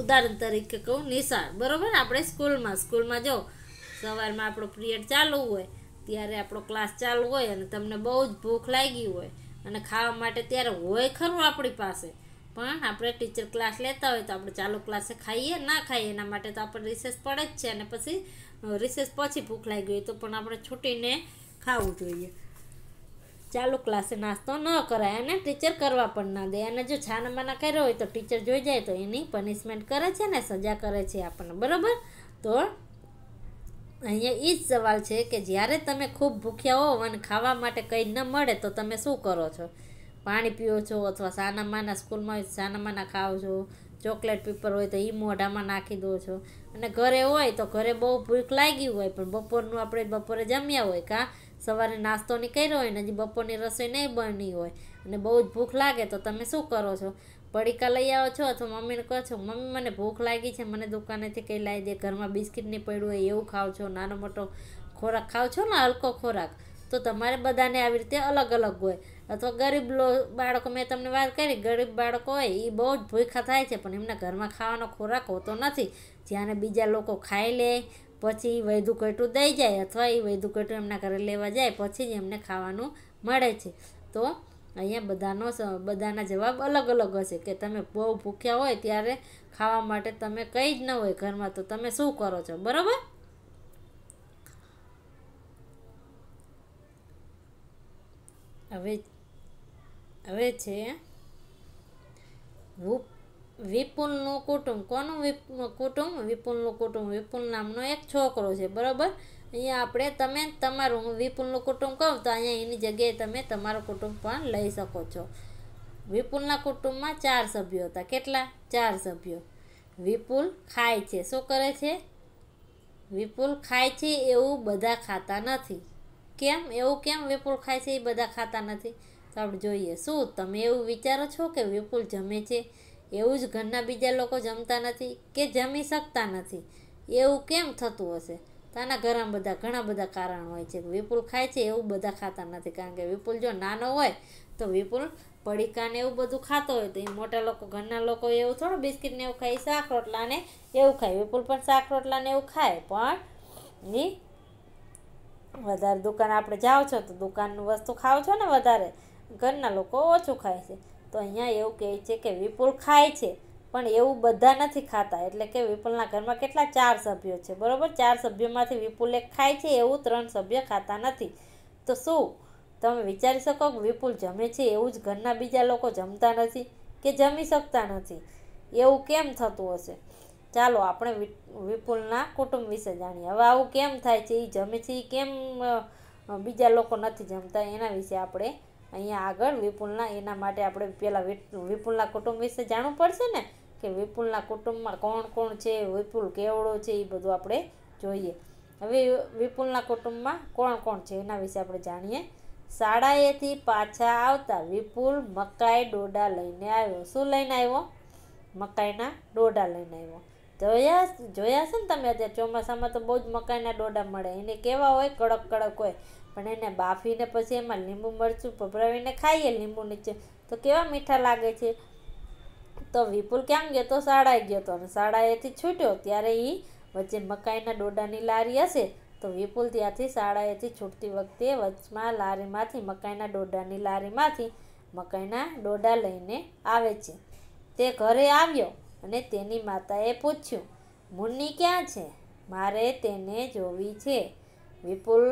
ઉદાહરણ તરીકે કહું નિશાળ બરાબર આપણે સ્કૂલમાં સ્કૂલમાં જો સવારમાં આપણો પિરિયડ ચાલુ હોય ત્યારે આપણો ક્લાસ ચાલુ હોય અને તમને બહુ જ ભૂખ લાગી હોય અને ખાવા માટે ત્યારે હોય ખરું આપણી પાસે પણ આપણે ટીચર ક્લાસ લેતા હોય તો આપણે ચાલુ ક્લાસે ખાઈએ ના ખાઈએ એના માટે તો આપણે રિસેસ પડે જ છે અને પછી રિસેસ પછી ભૂખ લાગી હોય તો પણ આપણે છૂટીને ખાવું જોઈએ ચાલુ ક્લાસે નાસ્તો ન કરાય અને ટીચર કરવા પણ ના દે અને જો છાનામાના કર્યો હોય તો ટીચર જોઈ જાય તો એની પનિશમેન્ટ કરે છે ને સજા કરે છે આપણને બરાબર તો અહીંયા એ જ સવાલ છે કે જ્યારે તમે ખૂબ ભૂખ્યા હો અને ખાવા માટે કંઈ ન મળે તો તમે શું કરો છો પાણી પીઓ છો અથવા સાનામાના સ્કૂલમાં હોય સાનામાના ખાઓ છો ચોકલેટ પીપર હોય તો એ મોઢામાં નાખી દો છો અને ઘરે હોય તો ઘરે બહુ ભૂખ લાગી હોય પણ બપોરનું આપણે બપોરે જમ્યા હોય કાં સવારે નાસ્તો નહીં કર્યો હોય ને હજી બપોરની રસોઈ નહીં બની હોય અને બહુ જ ભૂખ લાગે તો તમે શું કરો છો પડીકા લઈ આવો છો અથવા મમ્મીને કહો છો મમ્મી મને ભૂખ લાગી છે મને દુકાનેથી કંઈ લાવી દે ઘરમાં બિસ્કિટ નહીં પડ્યું હોય એવું ખાવ છો નાનો મોટો ખોરાક ખાવ છો ને હલકો ખોરાક તો તમારે બધાને આવી રીતે અલગ અલગ હોય અથવા ગરીબ બાળકો મેં તમને વાત કરી ગરીબ બાળકો હોય એ બહુ જ ભૂખા થાય છે પણ એમના ઘરમાં ખાવાનો ખોરાક હોતો નથી જ્યારે બીજા લોકો ખાઈ લે પછી વૈધું કટું દઈ જાય અથવા એ વૈધું કટું એમના ઘરે લેવા જાય પછી જ એમને ખાવાનું મળે છે તો અહીંયા બધાનો બધાના જવાબ અલગ અલગ હશે કે તમે બહુ ભૂખ્યા હોય ત્યારે ખાવા માટે તમે કંઈ જ ન હોય ઘરમાં તો તમે શું કરો છો બરાબર હવે હવે છે વિપુલનું કુટુંબ કોનું કુટુંબ વિપુલનું કુટુંબ વિપુલ નામનો એક છોકરો છે બરાબર અહીંયા આપણે તમે તમારું હું વિપુલનું કુટુંબ કહું તો અહીંયા એની જગ્યાએ તમે તમારું કુટુંબ પણ લઈ શકો છો વિપુલના કુટુંબમાં ચાર સભ્યો હતા કેટલા ચાર સભ્યો વિપુલ ખાય છે શું કરે છે વિપુલ ખાય છે એવું બધા ખાતા નથી કેમ એવું કેમ વિપુલ ખાય છે એ બધા ખાતા નથી આપણે જોઈએ શું તમે એવું વિચારો છો કે વિપુલ જમે છે એવું જ ઘરના બીજા લોકો જમતા નથી કે જમી શકતા નથી એવું કેમ થતું હશે તાના ઘરમાં બધા ઘણા બધા કારણ હોય છે વિપુલ ખાય છે એવું બધા ખાતા નથી કારણ કે વિપુલ જો નાનો હોય તો વિપુલ પડીકાને એવું બધું ખાતો હોય તો એ મોટા લોકો ઘરના લોકો એવું થોડું બિસ્કિટને એવું ખાય શાક રોટલાને એવું ખાય વિપુલ પણ શાક રોટલાને એવું ખાય પણ એ વધારે દુકાન આપણે જાઓ છો તો દુકાનનું વસ્તુ ખાવ છો ને વધારે ઘરના લોકો ઓછું ખાય છે તો અહીંયા એવું કહે છે કે વિપુલ ખાય છે પણ એવું બધા નથી ખાતા એટલે કે વિપુલના ઘરમાં કેટલા ચાર સભ્યો છે બરાબર ચાર સભ્યોમાંથી વિપુલ એક ખાય છે એવું ત્રણ સભ્ય ખાતા નથી તો શું તમે વિચારી શકો કે વિપુલ જમે છે એવું જ ઘરના બીજા લોકો જમતા નથી કે જમી શકતા નથી એવું કેમ થતું હશે ચાલો આપણે વિપુલના કુટુંબ વિશે જાણીએ હવે આવું કેમ થાય છે એ જમે છે એ કેમ બીજા લોકો નથી જમતા એના વિશે આપણે અહીંયા આગળ વિપુલના એના માટે આપણે પહેલાં વિપુલના કુટુંબ વિશે જાણવું પડશે ને કે વિપુલના કુટુંબમાં કોણ કોણ છે વિપુલ કેવડો છે એ બધું આપણે જોઈએ હવે વિપુલના કુટુંબમાં કોણ કોણ છે એના વિશે આપણે જાણીએ શાળાએથી પાછા આવતા વિપુલ મકાઈ ડોડા લઈને આવ્યો શું લઈને આવ્યો મકાઈના ડોડા લઈને આવ્યો જોયા જોયા છે ને તમે અત્યારે ચોમાસામાં તો બહુ જ મકાઈના ડોડા મળે એને કેવા હોય કડક કડક હોય પણ એને બાફીને પછી એમાં લીંબુ મરચું પભરાવીને ખાઈએ લીંબુ નીચે તો કેવા મીઠા લાગે છે તો વિપુલ ક્યાં ગયો તો શાળાએ ગયો હતો અને શાળાએથી છૂટ્યો ત્યારે એ વચ્ચે મકાઈના ડોડાની લારી હશે તો વિપુલ ત્યાંથી શાળાએથી છૂટતી વખતે વચમાં લારીમાંથી મકાઈના ડોડાની લારીમાંથી મકાઈના ડોડા લઈને આવે છે તે ઘરે આવ્યો અને તેની માતાએ પૂછ્યું મુન્ની ક્યાં છે મારે તેને જોવી છે વિપુલ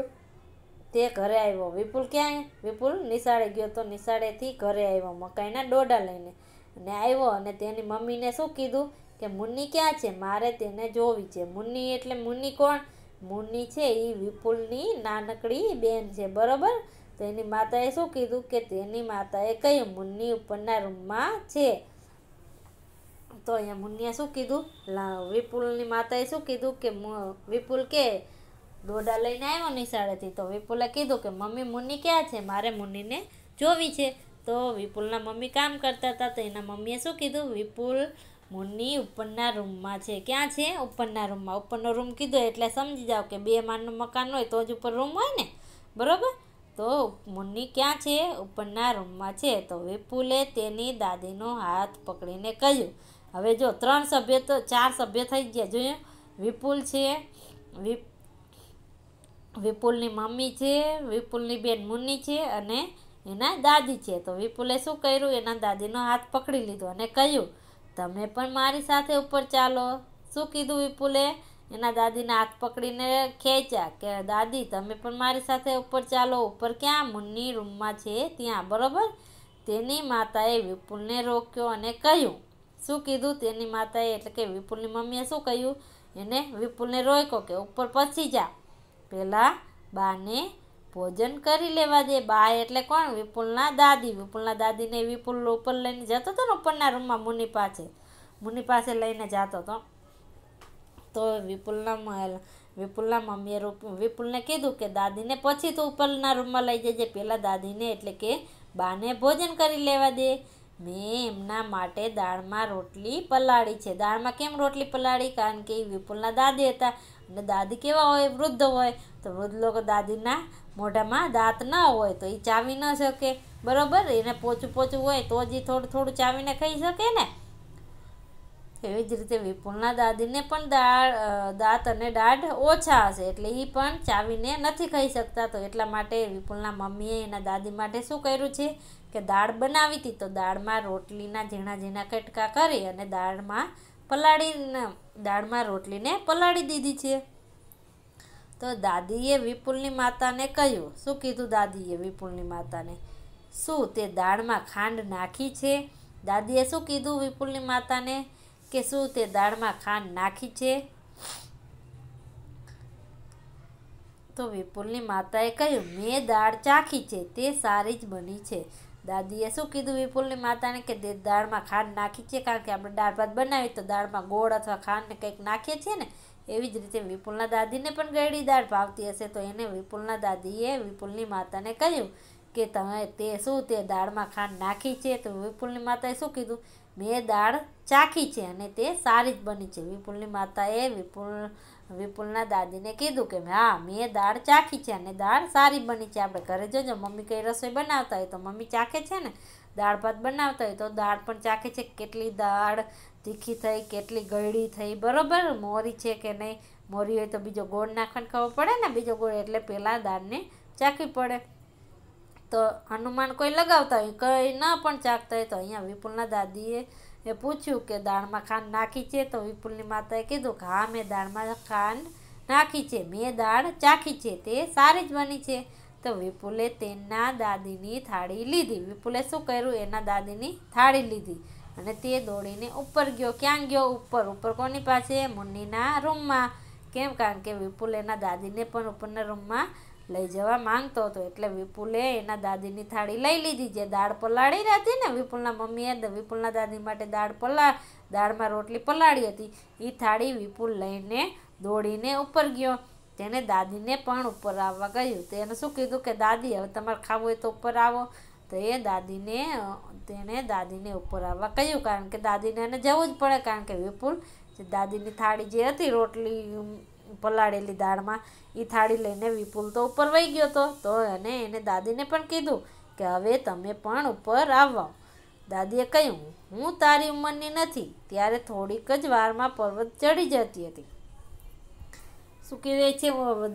તે ઘરે આવ્યો વિપુલ ક્યાંય વિપુલ નિશાળે ગયો તો નિશાળેથી ઘરે આવ્યો મકાઈના ડોડા લઈને અને આવ્યો અને તેની મમ્મીને શું કીધું કે મુન્ની ક્યાં છે મારે તેને જોવી છે મુન્ની એટલે મુન્ની કોણ મુન્ની છે એ વિપુલની નાનકડી બેન છે બરાબર તો એની માતાએ શું કીધું કે તેની માતાએ કહ્યું મુન્ની ઉપરના રૂમમાં છે તો અહીંયા મુન્નીએ શું કીધું વિપુલની માતાએ શું કીધું કે વિપુલ કે ડોડા લઈને આવ્યો નિશાળેથી તો વિપુલે કીધું કે મમ્મી મુન્ની ક્યાં છે મારે મુન્નીને જોવી છે તો વિપુલના મમ્મી કામ કરતા હતા તો એના મમ્મીએ શું કીધું વિપુલ મુન્ની ઉપરના રૂમમાં છે ક્યાં છે ઉપરના રૂમમાં ઉપરનો રૂમ કીધો એટલે સમજી જાઓ કે બે માળનું મકાન હોય તો જ ઉપર રૂમ હોય ને બરાબર તો મુન્ની ક્યાં છે ઉપરના રૂમમાં છે તો વિપુલે તેની દાદીનો હાથ પકડીને કહ્યું હવે જો ત્રણ સભ્ય તો ચાર સભ્ય થઈ ગયા જોયું વિપુલ છે વિપ વિપુલની મમ્મી છે વિપુલની બેન મુન્ની છે અને એના દાદી છે તો વિપુલે શું કર્યું એના દાદીનો હાથ પકડી લીધો અને કહ્યું તમે પણ મારી સાથે ઉપર ચાલો શું કીધું વિપુલે એના દાદીને હાથ પકડીને ખેંચ્યા કે દાદી તમે પણ મારી સાથે ઉપર ચાલો ઉપર ક્યાં મુન્ની રૂમમાં છે ત્યાં બરાબર તેની માતાએ વિપુલને રોક્યો અને કહ્યું શું કીધું તેની માતાએ એટલે કે વિપુલની મમ્મીએ શું કહ્યું એને વિપુલને રોક્યો કે ઉપર પછી જા પહેલાં બાને ભોજન કરી લેવા દે બા એટલે કોણ વિપુલના દાદી વિપુલના દાદીને વિપુલ ઉપર લઈને જતો હતો ને ઉપરના રૂમમાં મુનિ પાસે મુનિ પાસે લઈને જતો હતો તો વિપુલના વિપુલના મમ્મીએ રૂપ વિપુલને કીધું કે દાદીને પછી તો ઉપરના રૂમમાં લઈ જજે પહેલાં દાદીને એટલે કે બાને ભોજન કરી લેવા દે મેં એમના માટે દાળમાં રોટલી પલાળી છે દાળમાં કેમ રોટલી પલાળી કારણ કે એ વિપુલના દાદી હતા એટલે દાદી કેવા હોય વૃદ્ધ હોય તો વૃદ્ધ લોકો દાદીના મોઢામાં દાંત ના હોય તો એ ચાવી ન શકે બરાબર એને પોચું પોચું હોય તો જ એ થોડું થોડું ચાવીને ખાઈ શકે ને એવી જ રીતે વિપુલના દાદીને પણ દાંત અને દાઢ ઓછા હશે એટલે એ પણ ચાવીને નથી ખાઈ શકતા તો એટલા માટે વિપુલના મમ્મીએ એના દાદી માટે શું કર્યું છે કે દાળ બનાવી હતી તો દાળમાં રોટલીના ઝીણા ઝીણા કટકા કરી અને દાળમાં પલાળીને દાળમાં રોટલીને પલાળી દીધી છે તો દાદીએ વિપુલની માતાને કહ્યું શું કીધું દાદીએ વિપુલની માતાને શું તે દાળમાં ખાંડ નાખી છે દાદીએ શું કીધું વિપુલની માતાને કે શું તે દાળમાં ખાંડ નાખી છે તો વિપુલની માતાએ કહ્યું મેં દાળ ચાખી છે તે સારી જ બની છે દાદીએ શું કીધું વિપુલની માતાને કે દાળમાં ખાંડ નાખી છે કારણ કે આપણે દાળ ભાત બનાવીએ તો દાળમાં ગોળ અથવા ખાંડને કંઈક નાખીએ છીએ ને એવી જ રીતે વિપુલના દાદીને પણ ગળી દાળ ભાવતી હશે તો એને વિપુલના દાદીએ વિપુલની માતાને કહ્યું કે તમે તે શું તે દાળમાં ખાંડ નાખી છે તો વિપુલની માતાએ શું કીધું મેં દાળ ચાખી છે અને તે સારી જ બની છે વિપુલની માતાએ વિપુલ વિપુલના દાદીને કીધું કે હા મેં દાળ ચાખી છે અને દાળ સારી બની છે આપણે ઘરે જોજો મમ્મી કંઈ રસોઈ બનાવતા હોય તો મમ્મી ચાખે છે ને દાળ ભાત બનાવતા હોય તો દાળ પણ ચાખે છે કેટલી દાળ તીખી થઈ કેટલી ગળી થઈ બરાબર મોરી છે કે નહીં મોરી હોય તો બીજો ગોળ નાખવાનું ખબર પડે ને બીજો ગોળ એટલે પહેલાં દાળને ચાખવી પડે તો હનુમાન કોઈ લગાવતા હોય કંઈ ન પણ ચાખતા હોય તો અહીંયા વિપુલના દાદીએ એ પૂછ્યું કે દાળમાં ખાંડ નાખી છે તો વિપુલની માતાએ કીધું કે હા મેં દાળમાં ખાંડ નાખી છે મેં દાળ ચાખી છે તે સારી જ બની છે તો વિપુલે તેના દાદીની થાળી લીધી વિપુલે શું કર્યું એના દાદીની થાળી લીધી અને તે દોડીને ઉપર ગયો ક્યાં ગયો ઉપર ઉપર કોની પાસે મુન્નીના રૂમમાં કેમ કારણ કે વિપુલ એના દાદીને પણ ઉપરના રૂમમાં લઈ જવા માંગતો હતો એટલે વિપુલે એના દાદીની થાળી લઈ લીધી જે દાળ પલાળી હતી ને વિપુલના મમ્મીએ વિપુલના દાદી માટે દાળ પલા દાળમાં રોટલી પલાળી હતી એ થાળી વિપુલ લઈને દોડીને ઉપર ગયો તેને દાદીને પણ ઉપર આવવા કહ્યું તેને શું કીધું કે દાદી હવે તમારે ખાવું હોય તો ઉપર આવો તો એ દાદીને તેણે દાદીને ઉપર આવવા કહ્યું કારણ કે દાદીને એને જવું જ પડે કારણ કે વિપુલ દાદીની થાળી જે હતી રોટલી પલાળેલી દાળમાં એ થાળી લઈને વિપુલ તો ઉપર વહી ગયો હતો તો અને એને દાદીને પણ કીધું કે હવે તમે પણ ઉપર આવો દાદીએ કહ્યું હું તારી ઉંમરની નથી ત્યારે થોડીક જ વારમાં પર્વત ચડી જતી હતી શું કહે છે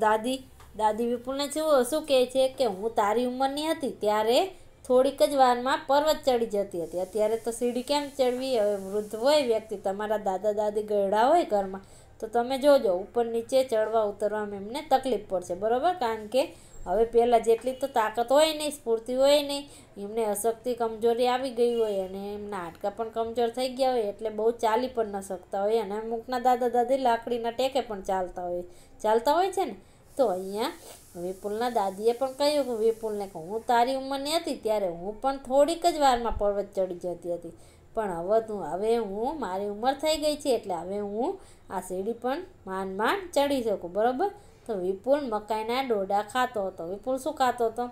દાદી દાદી વિપુલને શું શું કહે છે કે હું તારી ઉંમરની હતી ત્યારે થોડીક જ વારમાં પર્વત ચડી જતી હતી અત્યારે તો સીડી કેમ ચડવી હવે વૃદ્ધ હોય વ્યક્તિ તમારા દાદા દાદી ગયડા હોય ઘરમાં તો તમે જોજો ઉપર નીચે ચડવા ઉતરવામાં એમને તકલીફ પડશે બરાબર કારણ કે હવે પહેલાં જેટલી તો તાકાત હોય નહીં સ્ફૂર્તિ હોય નહીં એમને અશક્તિ કમજોરી આવી ગઈ હોય અને એમના હાડકા પણ કમજોર થઈ ગયા હોય એટલે બહુ ચાલી પણ ન શકતા હોય અને અમુકના દાદા દાદી લાકડીના ટેકે પણ ચાલતા હોય ચાલતા હોય છે ને તો અહીંયા વિપુલના દાદીએ પણ કહ્યું કે વિપુલને કે હું તારી ઉંમરની હતી ત્યારે હું પણ થોડીક જ વારમાં પર્વત ચડી જતી હતી પણ હવે તું હવે હું મારી ઉંમર થઈ ગઈ છે એટલે હવે હું આ સીડી પણ માંડ માંડ ચડી શકું બરાબર તો વિપુલ મકાઈના ડોડા ખાતો હતો વિપુલ શું ખાતો હતો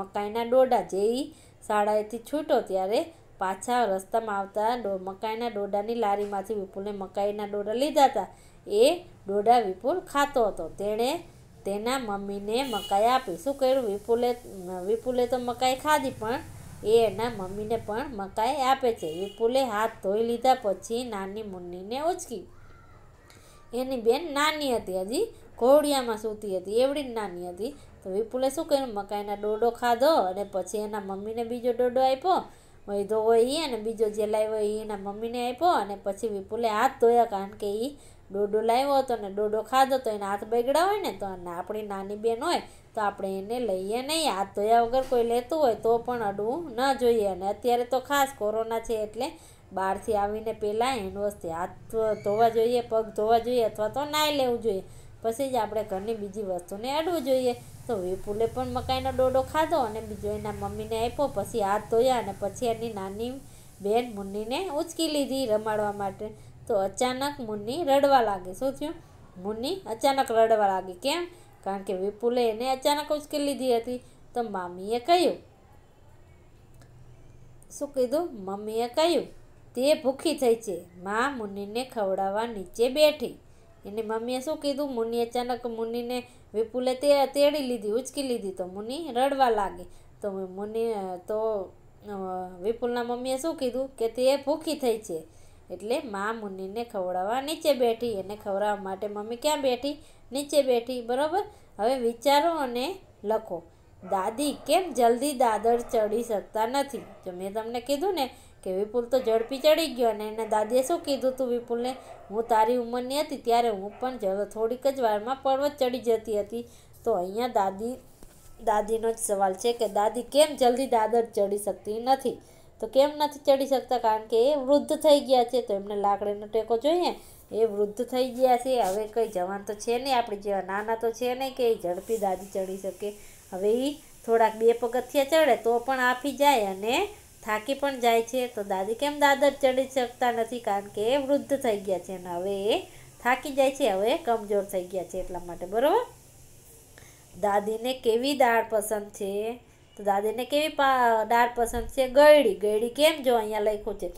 મકાઈના ડોડા જે શાળાએથી છૂટો ત્યારે પાછા રસ્તામાં આવતા મકાઈના ડોડાની લારીમાંથી વિપુલને મકાઈના ડોડા લીધા હતા એ ડોડા વિપુલ ખાતો હતો તેણે તેના મમ્મીને મકાઈ આપી શું કર્યું વિપુલે વિપુલે તો મકાઈ ખાધી પણ એ એના મમ્મીને પણ મકાઈ આપે છે વિપુલે હાથ ધોઈ લીધા પછી નાની મુન્નીને ઉચકી એની બેન નાની હતી હજી ઘોડિયામાં સૂતી હતી એવડી જ નાની હતી તો વિપુલે શું કર્યું મકાઈના ડોડો ખાધો અને પછી એના મમ્મીને બીજો ડોડો આપ્યો વૈધો હોય એ અને બીજો જે લાવ્યો એ એના મમ્મીને આપ્યો અને પછી વિપુલે હાથ ધોયા કારણ કે એ ડોડો લાવ્યો હતો ને ડોડો ખાધો તો એના હાથ બગડ્યા હોય ને તો આપણી નાની બેન હોય તો આપણે એને લઈએ નહીં હાથ ધોયા વગર કોઈ લેતું હોય તો પણ અડવું ન જોઈએ અને અત્યારે તો ખાસ કોરોના છે એટલે બહારથી આવીને પહેલાં હેન્ડવોશથી હાથ ધોવા જોઈએ પગ ધોવા જોઈએ અથવા તો નાહી લેવું જોઈએ પછી જ આપણે ઘરની બીજી વસ્તુને અડવું જોઈએ તો વિપુલે પણ મકાઈનો ડોડો ખાધો અને બીજો એના મમ્મીને આપ્યો પછી હાથ ધોયા અને પછી એની નાની બેન મુન્નીને ઉચકી લીધી રમાડવા માટે તો અચાનક મુન્ની રડવા લાગે શું થયું મુન્ની અચાનક રડવા લાગી કેમ કારણ કે વિપુલે એને અચાનક ઉચકી લીધી હતી તો મામીએ કહ્યું શું કીધું મમ્મીએ કહ્યું તે ભૂખી થઈ છે મા મુનિને ખવડાવવા નીચે બેઠી એને મમ્મીએ શું કીધું મુનિ અચાનક મુનિને વિપુલે તે તેડી લીધી ઉચકી લીધી તો મુનિ રડવા લાગે તો મુનિ તો વિપુલના મમ્મીએ શું કીધું કે તે ભૂખી થઈ છે એટલે મા મુનિને ખવડાવવા નીચે બેઠી એને ખવડાવવા માટે મમ્મી ક્યાં બેઠી નીચે બેઠી બરાબર હવે વિચારો અને લખો દાદી કેમ જલ્દી દાદર ચડી શકતા નથી જો મેં તમને કીધું ને કે વિપુલ તો ઝડપી ચડી ગયો અને એને દાદીએ શું કીધું હતું વિપુલને હું તારી ઉંમરની હતી ત્યારે હું પણ થોડીક જ વારમાં પર્વત ચડી જતી હતી તો અહીંયા દાદી દાદીનો જ સવાલ છે કે દાદી કેમ જલ્દી દાદર ચડી શકતી નથી તો કેમ નથી ચડી શકતા કારણ કે એ વૃદ્ધ થઈ ગયા છે તો એમને લાકડીનો ટેકો જોઈએ એ વૃદ્ધ થઈ ગયા છે હવે કંઈ જવાન તો છે નહીં આપણે જેવા નાના તો છે નહીં કે એ ઝડપી દાદી ચડી શકે હવે એ થોડાક બે પગથિયા ચડે તો પણ આપી જાય અને થાકી પણ જાય છે તો દાદી કેમ દાદર ચડી શકતા નથી કારણ કે એ વૃદ્ધ થઈ ગયા છે અને હવે એ થાકી જાય છે હવે કમજોર થઈ ગયા છે એટલા માટે બરાબર દાદીને કેવી દાળ પસંદ છે તો દાદીને કેવી દાળ પસંદ છે ગળી ગળી કેમ જો અહીંયા લખ્યું છે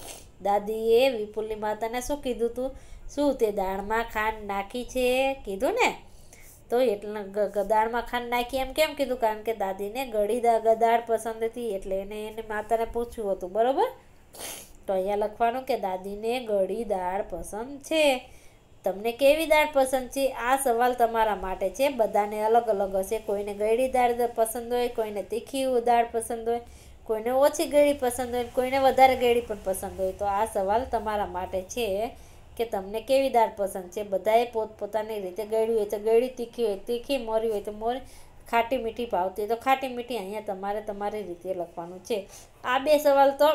દાદીએ વિપુલની માતાને શું કીધું હતું શું તે દાળમાં ખાંડ નાખી છે કીધું ને તો એટલે દાળમાં ખાંડ નાખી એમ કેમ કીધું કારણ કે દાદીને ગળી દાળ પસંદ હતી એટલે એને એને માતાને પૂછ્યું હતું બરાબર તો અહીંયા લખવાનું કે દાદીને ગળી દાળ પસંદ છે તમને કેવી દાળ પસંદ છે આ સવાલ તમારા માટે છે બધાને અલગ અલગ હશે કોઈને ગળી દાળ પસંદ હોય કોઈને તીખી દાળ પસંદ હોય કોઈને ઓછી ગળી પસંદ હોય કોઈને વધારે ગળી પણ પસંદ હોય તો આ સવાલ તમારા માટે છે કે તમને કેવી દાળ પસંદ છે બધાએ પોતપોતાની રીતે ગળ્યું હોય તો ગળ્યું તીખી હોય તીખી મોરી હોય તો મોરી ખાટી મીઠી ભાવતી હોય તો ખાટી મીઠી અહીંયા તમારે તમારી રીતે લખવાનું છે આ બે સવાલ તો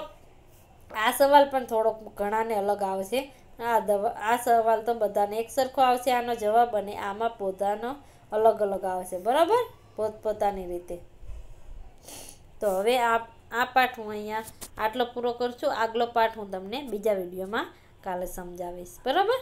આ સવાલ પણ થોડોક ઘણાને અલગ આવશે આ દવા આ સવાલ તો બધાને એક સરખો આવશે આનો જવાબ અને આમાં પોતાનો અલગ અલગ આવશે બરાબર પોતપોતાની રીતે તો હવે આ આ પાઠ હું અહીંયા આટલો પૂરો કરું છું આગલો પાઠ હું તમને બીજા વિડીયોમાં કાલે સમજાવીશ બરાબર